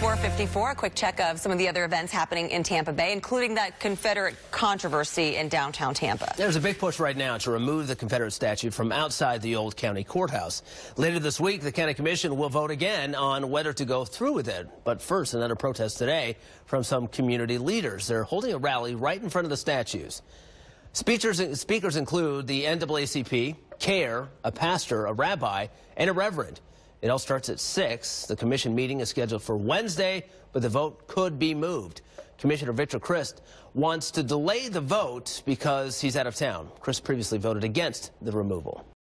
454, a quick check of some of the other events happening in Tampa Bay, including that Confederate controversy in downtown Tampa. There's a big push right now to remove the Confederate statue from outside the old county courthouse. Later this week, the county commission will vote again on whether to go through with it. But first, another protest today from some community leaders. They're holding a rally right in front of the statues. Speakers, speakers include the NAACP, CARE, a pastor, a rabbi, and a reverend. It all starts at 6. The commission meeting is scheduled for Wednesday, but the vote could be moved. Commissioner Victor Christ wants to delay the vote because he's out of town. Chris previously voted against the removal.